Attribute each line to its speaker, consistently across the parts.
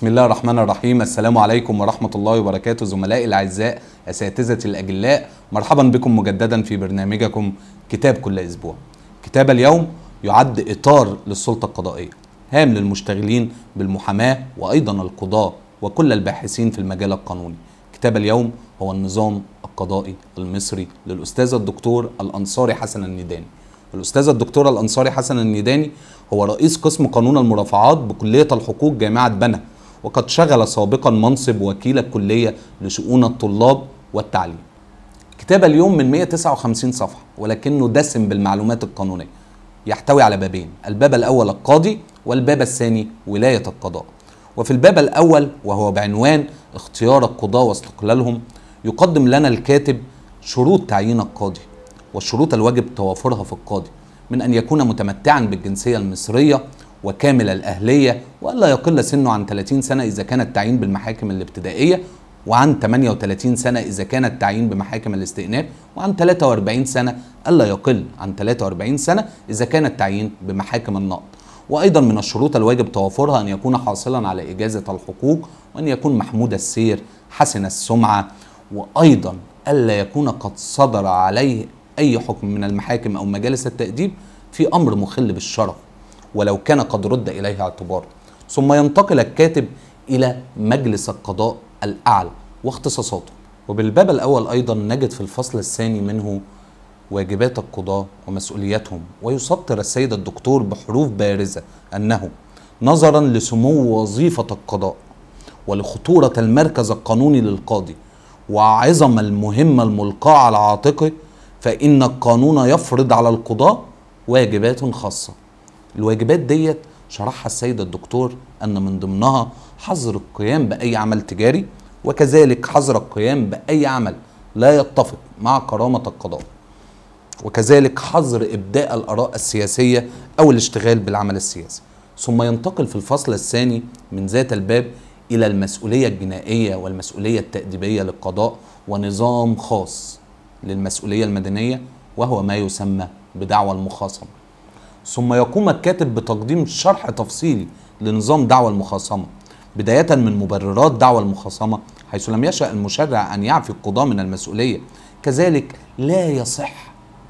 Speaker 1: بسم الله الرحمن الرحيم السلام عليكم ورحمة الله وبركاته زملائي الأعزاء أساتذتي الأجلاء مرحبا بكم مجددا في برنامجكم كتاب كل أسبوع كتاب اليوم يعد إطار للسلطة القضائية هام للمشتغلين بالمحاماة وأيضا القضاة وكل الباحثين في المجال القانوني كتاب اليوم هو النظام القضائي المصري للأستاذ الدكتور الأنصاري حسن النداني الأستاذ الدكتور الأنصاري حسن النداني هو رئيس قسم قانون المرافعات بكلية الحقوق جامعة بنا وقد شغل سابقا منصب وكيل الكلية لشؤون الطلاب والتعليم كتاب اليوم من 159 صفحة ولكنه دسم بالمعلومات القانونية يحتوي على بابين الباب الأول القاضي والباب الثاني ولاية القضاء وفي الباب الأول وهو بعنوان اختيار القضاة واستقلالهم يقدم لنا الكاتب شروط تعيين القاضي والشروط الواجب توافرها في القاضي من أن يكون متمتعا بالجنسية المصرية وكامل الأهلية وألا يقل سنه عن 30 سنة إذا كان التعيين بالمحاكم الابتدائية وعن 38 سنة إذا كان التعيين بمحاكم الاستئناف وعن 43 سنة ألا يقل عن 43 سنة إذا كان التعيين بمحاكم النقض وأيضا من الشروط الواجب توافرها أن يكون حاصلا على إجازة الحقوق وأن يكون محمود السير حسن السمعة وأيضا ألا يكون قد صدر عليه أي حكم من المحاكم أو مجالس التأديب في أمر مخل بالشرف ولو كان قد رد إليها اعتبار ثم ينتقل الكاتب إلى مجلس القضاء الأعلى واختصاصاته وبالباب الأول أيضا نجد في الفصل الثاني منه واجبات القضاة ومسؤولياتهم ويسطر السيد الدكتور بحروف بارزة أنه نظرا لسمو وظيفة القضاء ولخطورة المركز القانوني للقاضي وعظم المهمة الملقاة على عاتقه فإن القانون يفرض على القضاة واجبات خاصة الواجبات ديت شرحها السيد الدكتور أن من ضمنها حظر القيام بأي عمل تجاري وكذلك حظر القيام بأي عمل لا يتفق مع كرامة القضاء وكذلك حظر إبداء الآراء السياسية أو الاشتغال بالعمل السياسي ثم ينتقل في الفصل الثاني من ذات الباب إلى المسؤولية الجنائية والمسؤولية التأديبية للقضاء ونظام خاص للمسؤولية المدنية وهو ما يسمى بدعوى المخاصمة ثم يقوم الكاتب بتقديم شرح تفصيلي لنظام دعوى المخاصمة بداية من مبررات دعوى المخاصمة حيث لم يشأ المشرع أن يعفي القضاة من المسؤولية كذلك لا يصح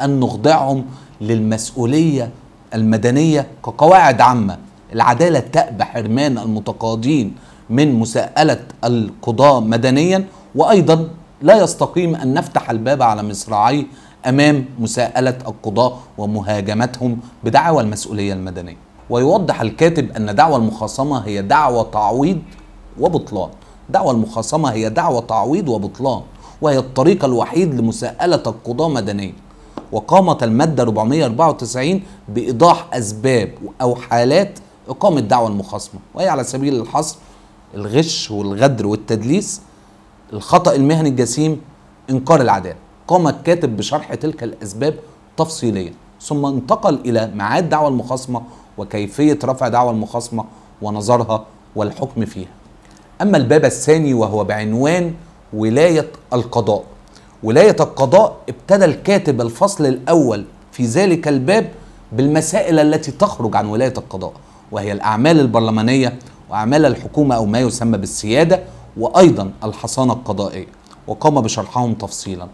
Speaker 1: أن نخضعهم للمسؤولية المدنية كقواعد عامة العدالة تأبى حرمان المتقاضين من مساءلة القضاة مدنيا وأيضا لا يستقيم أن نفتح الباب على مصراعي امام مساءله القضاه ومهاجمتهم بدعوى المسؤوليه المدنيه ويوضح الكاتب ان دعوى المخاصمه هي دعوى تعويض وبطلان دعوى المخاصمه هي دعوى تعويض وبطلان وهي الطريق الوحيد لمساءله القضاه مدنيا وقامت الماده 494 بايضاح اسباب او حالات اقامه دعوى المخاصمه وهي على سبيل الحصر الغش والغدر والتدليس الخطا المهني الجسيم انكار العداله قام الكاتب بشرح تلك الأسباب تفصيليا ثم انتقل إلى معاد دعوى المخاصمة وكيفية رفع دعوى المخاصمة ونظرها والحكم فيها أما الباب الثاني وهو بعنوان ولاية القضاء ولاية القضاء ابتدى الكاتب الفصل الأول في ذلك الباب بالمسائل التي تخرج عن ولاية القضاء وهي الأعمال البرلمانية وأعمال الحكومة أو ما يسمى بالسيادة وأيضا الحصانة القضائية وقام بشرحهم تفصيلا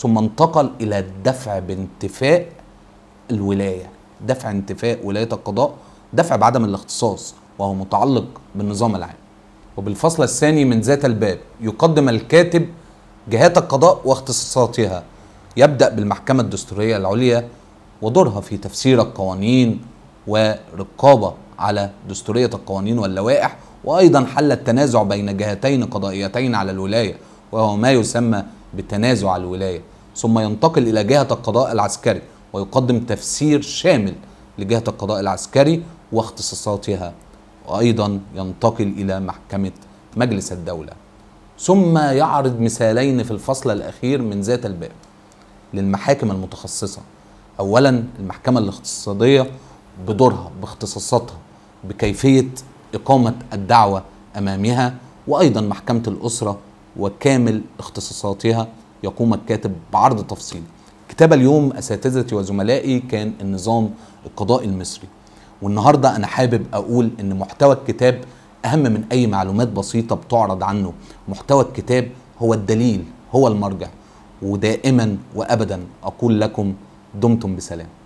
Speaker 1: ثم انتقل الى الدفع بانتفاء الولايه دفع انتفاء ولايه القضاء دفع بعدم الاختصاص وهو متعلق بالنظام العام وبالفصل الثاني من ذات الباب يقدم الكاتب جهات القضاء واختصاصاتها يبدا بالمحكمه الدستوريه العليا ودورها في تفسير القوانين ورقابه على دستوريه القوانين واللوائح وايضا حل التنازع بين جهتين قضائيتين على الولايه وهو ما يسمى بتنازع الولايه ثم ينتقل إلى جهة القضاء العسكري ويقدم تفسير شامل لجهة القضاء العسكري واختصاصاتها وأيضا ينتقل إلى محكمة مجلس الدولة ثم يعرض مثالين في الفصل الأخير من ذات الباب للمحاكم المتخصصة أولا المحكمة الاقتصادية بدورها باختصاصاتها بكيفية إقامة الدعوة أمامها وأيضا محكمة الأسرة وكامل اختصاصاتها يقوم الكاتب بعرض تفصيلي كتاب اليوم أساتذتي وزملائي كان النظام القضائي المصري والنهاردة أنا حابب أقول أن محتوى الكتاب أهم من أي معلومات بسيطة بتعرض عنه محتوى الكتاب هو الدليل هو المرجع ودائما وأبدا أقول لكم دمتم بسلام